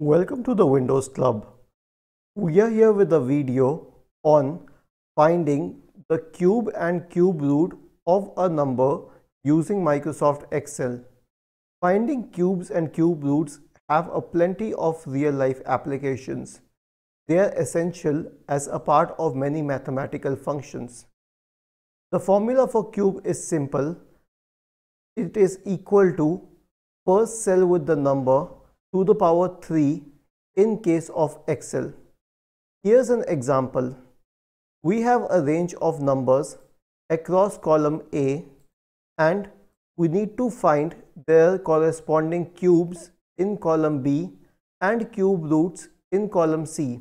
Welcome to the Windows Club. We are here with a video on finding the cube and cube root of a number using Microsoft Excel. Finding cubes and cube roots have a plenty of real-life applications. They are essential as a part of many mathematical functions. The formula for cube is simple. It is equal to first cell with the number to the power 3 in case of Excel. Here's an example. We have a range of numbers across column A and we need to find their corresponding cubes in column B and cube roots in column C.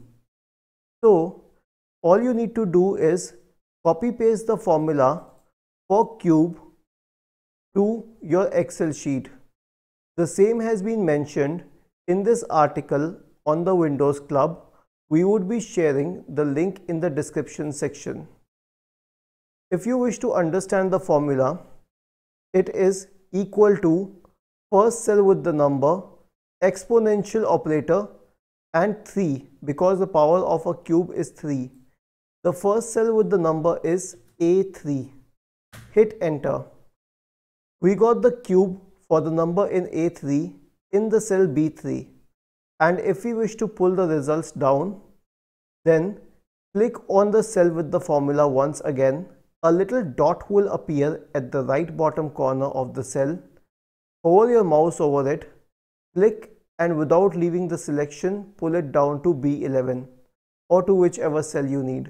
So, all you need to do is copy paste the formula for cube to your Excel sheet. The same has been mentioned in this article on the Windows Club, we would be sharing the link in the description section. If you wish to understand the formula, it is equal to first cell with the number, exponential operator and 3 because the power of a cube is 3. The first cell with the number is A3. Hit enter. We got the cube for the number in A3 in the cell B3 and if we wish to pull the results down then click on the cell with the formula once again a little dot will appear at the right bottom corner of the cell Hold your mouse over it click and without leaving the selection pull it down to B11 or to whichever cell you need.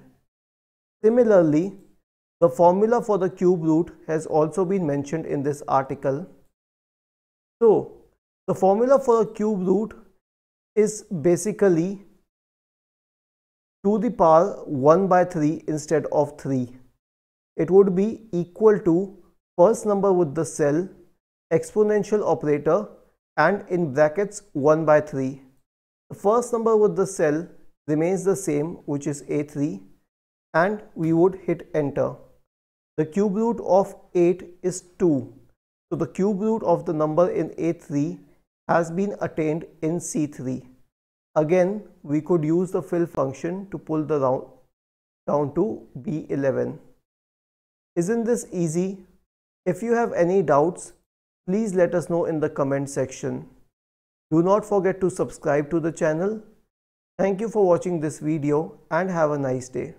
Similarly, the formula for the cube root has also been mentioned in this article. So, the formula for a cube root is basically 2 the power 1 by 3 instead of 3. It would be equal to first number with the cell, exponential operator and in brackets 1 by 3. The first number with the cell remains the same which is A3 and we would hit enter. The cube root of 8 is 2. So the cube root of the number in A3 has been attained in C3. Again, we could use the fill function to pull the round down to B11. Isn't this easy? If you have any doubts, please let us know in the comment section. Do not forget to subscribe to the channel. Thank you for watching this video and have a nice day.